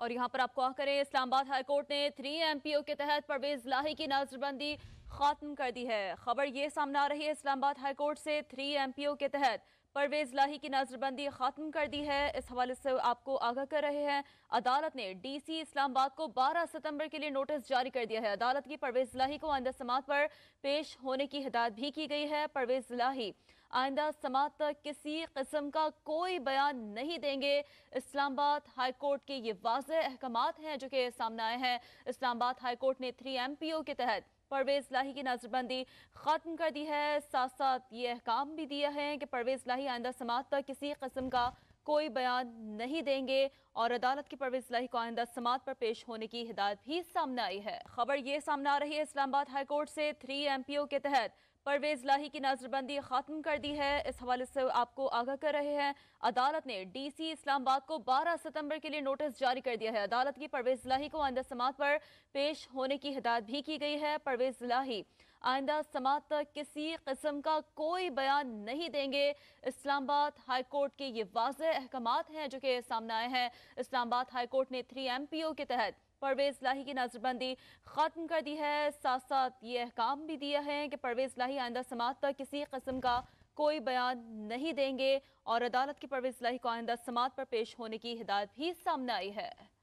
और यहाँ पर आपको करें इस्लामाबाद हाईकोर्ट ने थ्री एमपीओ के तहत परवेज लाही की नजरबंदी खत्म कर दी है खबर ये सामने आ रही है इस्लामाबाद हाईकोर्ट से थ्री एमपीओ के तहत परवेज लाही की नजरबंदी खत्म कर दी है इस हवाले से आपको आगाह कर रहे हैं अदालत ने डीसी इस्लामाबाद को 12 सितंबर के लिए नोटिस जारी कर दिया है अदालत की परवेज लाही को आंदा समात पर पेश होने की हिदायत भी की गई है परवेज लाही आइंदा समात तक किसी किस्म का कोई बयान नहीं देंगे इस्लामाबाद हाईकोर्ट के ये वाज अहकाम हैं जो कि सामने आए हैं इस्लामाबाद हाईकोर्ट ने थ्री एम पी ओ के तहत परवेज लाही की नजरबंदी ख़त्म कर दी है साथ साथ ये अहकाम भी दिया है कि परवेज लाही आइंदा समात तक किसी कस्म का कोई बयान नहीं देंगे और अदालत की परवेज लाही को आइंदा समात पर पेश होने की हिदायत भी सामने आई है खबर ये सामने आ रही है इस्लामाबाद हाईकोर्ट से थ्री एम पी ओ के तहत परवेज लाही की नजरबंदी खत्म कर दी है इस हवाले से आपको आगाह कर रहे हैं अदालत ने डीसी इस्लामाबाद को 12 सितंबर के लिए नोटिस जारी कर दिया है अदालत की परवेज लाही को आइंदा समात पर पेश होने की हिदायत भी की गई है परवेज लाही आइंदा समात तक किसी कस्म का कोई बयान नहीं देंगे इस्लामाबाद हाई कोर्ट के ये वाज अहकाम हैं जो कि सामने आए हैं इस्लामाबाद हाई कोर्ट ने थ्री एम पी ओ के तहत परवेज लाही की नजरबंदी खत्म कर दी है साथ साथ ये अहकाम भी दिया है कि परवेज लाही आइंदा समात पर किसी कस्म का कोई बयान नहीं देंगे और अदालत की परवेज लाही को आइंदा समात पर पेश होने की हिदायत भी सामने आई है